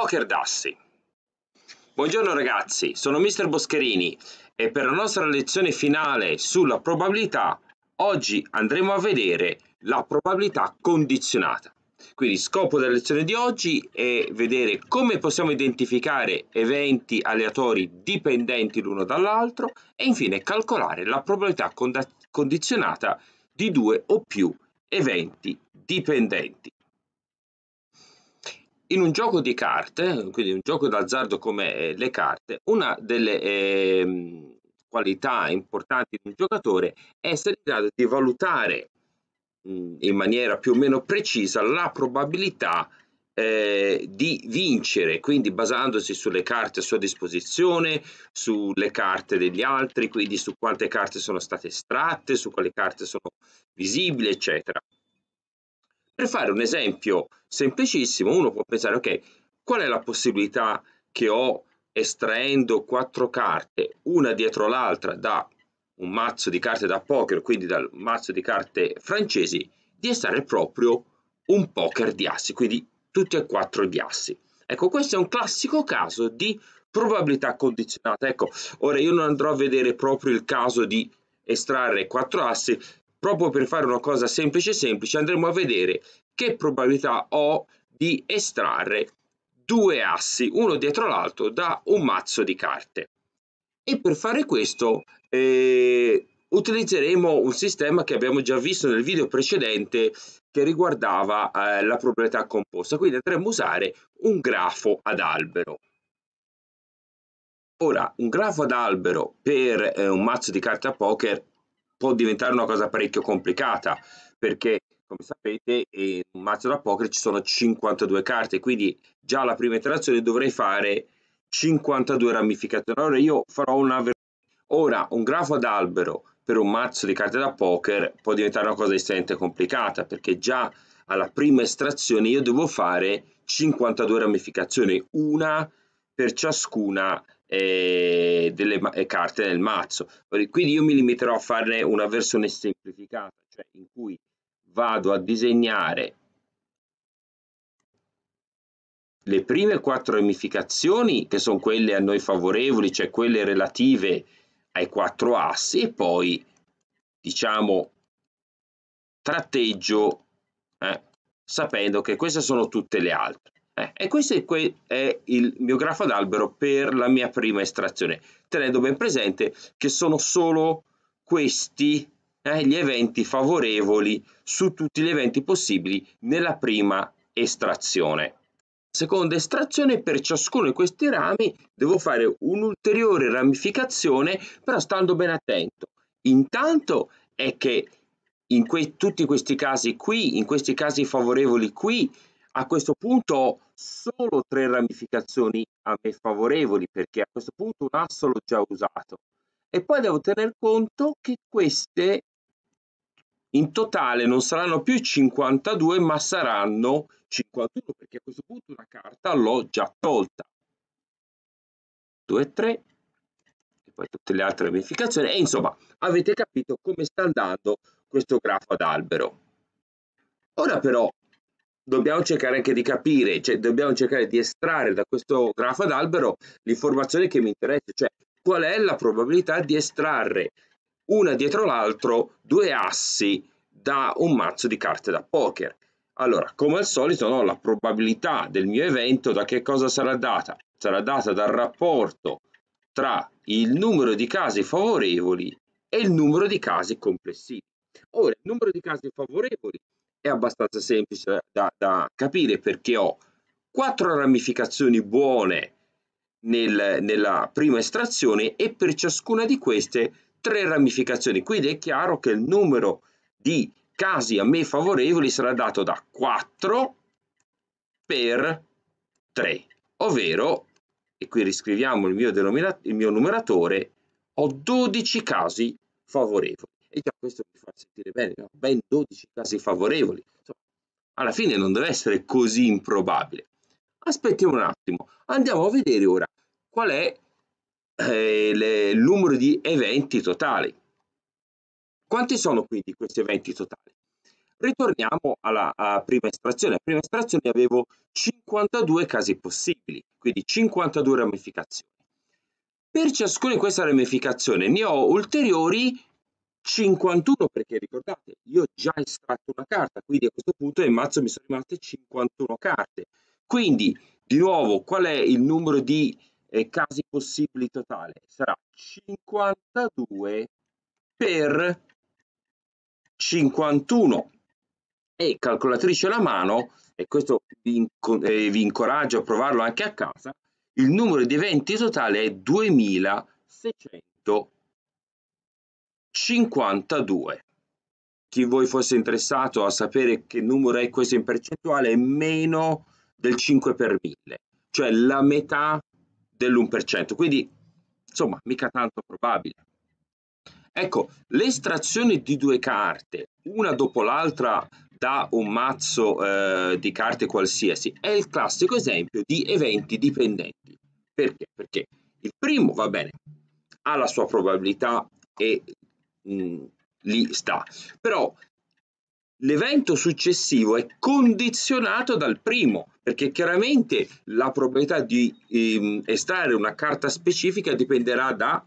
Poker Dassi. Buongiorno ragazzi, sono Mr. Boscherini e per la nostra lezione finale sulla probabilità oggi andremo a vedere la probabilità condizionata. Quindi scopo della lezione di oggi è vedere come possiamo identificare eventi aleatori dipendenti l'uno dall'altro e infine calcolare la probabilità condizionata di due o più eventi dipendenti in un gioco di carte, quindi un gioco d'azzardo come eh, le carte, una delle eh, qualità importanti di un giocatore è essere in grado di valutare mm, in maniera più o meno precisa la probabilità eh, di vincere, quindi basandosi sulle carte a sua disposizione, sulle carte degli altri, quindi su quante carte sono state estratte, su quali carte sono visibili, eccetera. Per fare un esempio semplicissimo, uno può pensare, ok, qual è la possibilità che ho estraendo quattro carte, una dietro l'altra, da un mazzo di carte da poker, quindi dal mazzo di carte francesi, di estrarre proprio un poker di assi, quindi tutti e quattro gli assi. Ecco, questo è un classico caso di probabilità condizionata. Ecco, ora io non andrò a vedere proprio il caso di estrarre quattro assi, proprio per fare una cosa semplice semplice andremo a vedere che probabilità ho di estrarre due assi uno dietro l'altro da un mazzo di carte e per fare questo eh, utilizzeremo un sistema che abbiamo già visto nel video precedente che riguardava eh, la proprietà composta quindi andremo a usare un grafo ad albero ora un grafo ad albero per eh, un mazzo di carte a poker può diventare una cosa parecchio complicata perché come sapete in un mazzo da poker ci sono 52 carte quindi già alla prima interazione dovrei fare 52 ramificazioni allora io farò una ora un grafo ad albero per un mazzo di carte da poker può diventare una cosa estremamente complicata perché già alla prima estrazione io devo fare 52 ramificazioni una per ciascuna eh, delle eh, carte nel mazzo. Quindi io mi limiterò a farne una versione semplificata, cioè in cui vado a disegnare le prime quattro ramificazioni, che sono quelle a noi favorevoli, cioè quelle relative ai quattro assi, e poi, diciamo, tratteggio eh, sapendo che queste sono tutte le altre. Eh, e questo è il mio grafo d'albero per la mia prima estrazione, tenendo ben presente che sono solo questi eh, gli eventi favorevoli su tutti gli eventi possibili nella prima estrazione. Seconda estrazione, per ciascuno di questi rami devo fare un'ulteriore ramificazione, però stando ben attento. Intanto è che in que tutti questi casi qui, in questi casi favorevoli qui, a questo punto ho solo tre ramificazioni a me favorevoli perché a questo punto un asso l'ho già usato e poi devo tener conto che queste in totale non saranno più 52 ma saranno 51 perché a questo punto una carta l'ho già tolta 2 3 e poi tutte le altre ramificazioni e insomma avete capito come sta andando questo grafo ad albero ora però dobbiamo cercare anche di capire, cioè dobbiamo cercare di estrarre da questo grafo d'albero l'informazione che mi interessa, cioè qual è la probabilità di estrarre una dietro l'altro due assi da un mazzo di carte da poker. Allora, come al solito, no, la probabilità del mio evento da che cosa sarà data? Sarà data dal rapporto tra il numero di casi favorevoli e il numero di casi complessivi. Ora, il numero di casi favorevoli è abbastanza semplice da, da capire perché ho quattro ramificazioni buone nel, nella prima estrazione e per ciascuna di queste tre ramificazioni. Quindi è chiaro che il numero di casi a me favorevoli sarà dato da 4 per 3, ovvero, e qui riscriviamo il mio, il mio numeratore, ho 12 casi favorevoli. E già questo mi fa sentire bene, no? ben 12 casi favorevoli. Insomma, alla fine non deve essere così improbabile. Aspettiamo un attimo, andiamo a vedere ora qual è eh, le, il numero di eventi totali. Quanti sono quindi questi eventi totali? Ritorniamo alla prima estrazione. A prima estrazione avevo 52 casi possibili, quindi 52 ramificazioni. Per ciascuna di queste ramificazioni ne ho ulteriori 51 perché ricordate, io ho già estratto una carta, quindi a questo punto in mazzo mi sono rimaste 51 carte. Quindi, di nuovo, qual è il numero di eh, casi possibili totale? Sarà 52 per 51. E calcolatrice alla mano, e questo vi, inc eh, vi incoraggio a provarlo anche a casa, il numero di eventi totale è 2600. 52. Chi voi fosse interessato a sapere che numero è questo in percentuale è meno del 5 per 1000, cioè la metà dell'1%, quindi insomma mica tanto probabile. Ecco, l'estrazione di due carte, una dopo l'altra da un mazzo eh, di carte qualsiasi, è il classico esempio di eventi dipendenti. Perché? Perché il primo, va bene, ha la sua probabilità e mh, mm, lì sta. Però l'evento successivo è condizionato dal primo, perché chiaramente la probabilità di ehm, estrarre una carta specifica dipenderà da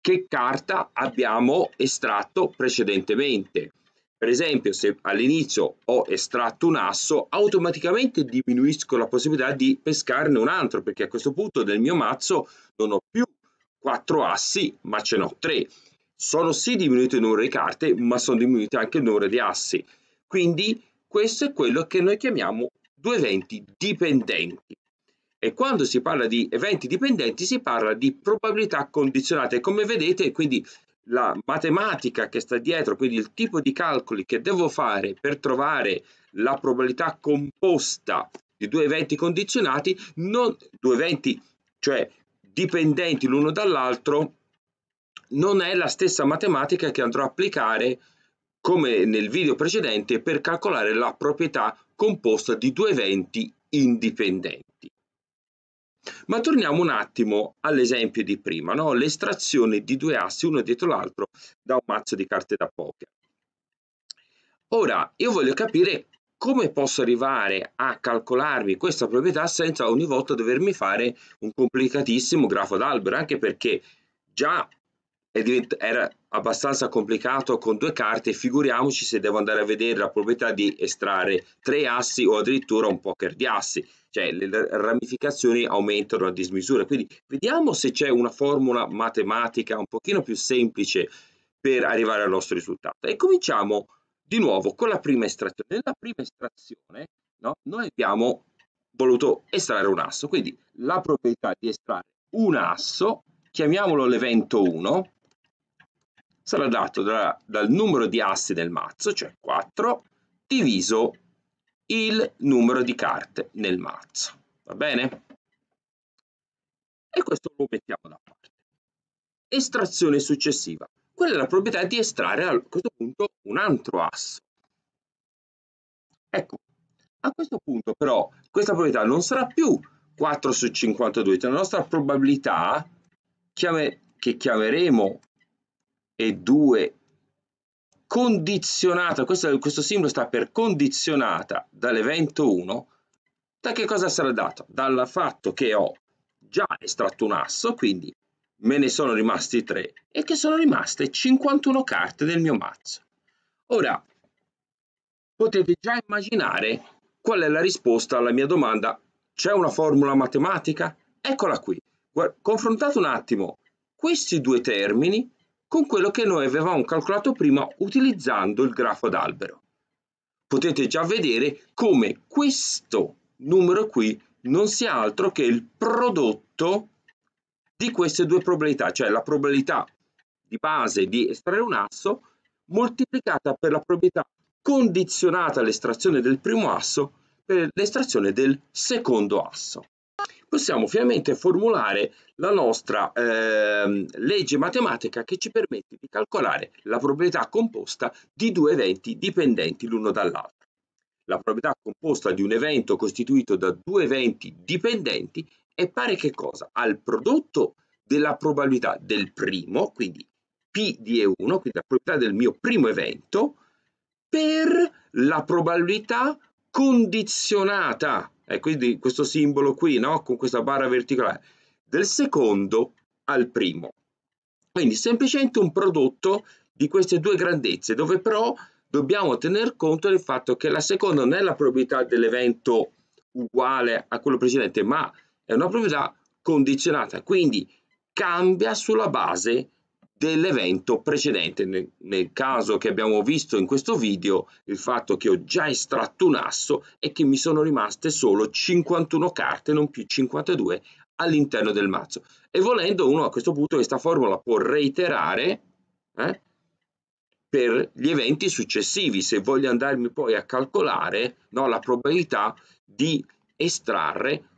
che carta abbiamo estratto precedentemente. Per esempio, se all'inizio ho estratto un asso, automaticamente diminuisco la possibilità di pescarne un altro, perché a questo punto nel mio mazzo non ho più quattro assi, ma ce n'ho tre sono sì diminuite il numero di carte, ma sono diminuite anche il numero di assi. Quindi questo è quello che noi chiamiamo due eventi dipendenti. E quando si parla di eventi dipendenti si parla di probabilità condizionate. Come vedete, quindi la matematica che sta dietro, quindi il tipo di calcoli che devo fare per trovare la probabilità composta di due eventi condizionati, non, due eventi, cioè dipendenti l'uno dall'altro, non è la stessa matematica che andrò a applicare come nel video precedente per calcolare la proprietà composta di due eventi indipendenti. Ma torniamo un attimo all'esempio di prima, no? l'estrazione di due assi uno dietro l'altro da un mazzo di carte da poker. Ora, io voglio capire come posso arrivare a calcolarmi questa proprietà senza ogni volta dovermi fare un complicatissimo grafo d'albero, anche perché già divent- era abbastanza complicato con due carte, figuriamoci se devo andare a vedere la proprietà di estrarre tre assi o addirittura un poker di assi, cioè le ramificazioni aumentano a dismisura. Quindi vediamo se c'è una formula matematica un pochino più semplice per arrivare al nostro risultato. E cominciamo di nuovo con la prima estrazione. Nella prima estrazione no, noi abbiamo voluto estrarre un asso, quindi la proprietà di estrarre un asso, chiamiamolo l'evento 1, sarà dato da, dal numero di assi del mazzo, cioè 4, diviso il numero di carte nel mazzo. Va bene? E questo lo mettiamo da parte. Estrazione successiva. Quella è la proprietà di estrarre a questo punto un altro asso. Ecco, a questo punto però questa probabilità non sarà più 4 su 52, cioè la nostra probabilità chiame, che chiameremo e 2 condizionata, questo, questo simbolo sta per condizionata dall'evento 1, da che cosa sarà dato? Dal fatto che ho già estratto un asso, quindi me ne sono rimasti 3 e che sono rimaste 51 carte del mio mazzo. Ora, potete già immaginare qual è la risposta alla mia domanda c'è una formula matematica? Eccola qui. Guarda, confrontate un attimo questi due termini con quello che noi avevamo calcolato prima utilizzando il grafo d'albero. Potete già vedere come questo numero qui non sia altro che il prodotto di queste due probabilità, cioè la probabilità di base di estrarre un asso moltiplicata per la probabilità condizionata all'estrazione del primo asso per l'estrazione del secondo asso possiamo finalmente formulare la nostra eh, legge matematica che ci permette di calcolare la proprietà composta di due eventi dipendenti l'uno dall'altro. La proprietà composta di un evento costituito da due eventi dipendenti è pari che cosa? Al prodotto della probabilità del primo, quindi P di E1, quindi la proprietà del mio primo evento, per la probabilità condizionata e eh, quindi questo simbolo qui, no? con questa barra verticale, del secondo al primo. Quindi semplicemente un prodotto di queste due grandezze, dove però dobbiamo tener conto del fatto che la seconda non è la proprietà dell'evento uguale a quello precedente, ma è una proprietà condizionata, quindi cambia sulla base dell'evento precedente. Nel, nel, caso che abbiamo visto in questo video, il fatto che ho già estratto un asso e che mi sono rimaste solo 51 carte, non più 52, all'interno del mazzo. E volendo uno a questo punto questa formula può reiterare eh, per gli eventi successivi, se voglio andarmi poi a calcolare no, la probabilità di estrarre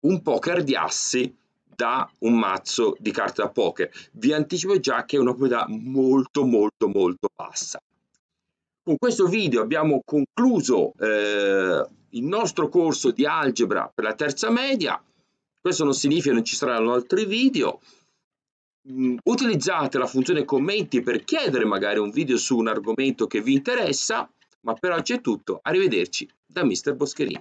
un poker di assi da un mazzo di carte da poker. Vi anticipo già che è una proprietà molto molto molto bassa. Con questo video abbiamo concluso eh, il nostro corso di algebra per la terza media. Questo non significa che non ci saranno altri video. Mm, utilizzate la funzione commenti per chiedere magari un video su un argomento che vi interessa. Ma per oggi è tutto, arrivederci da Mr. Boscherini.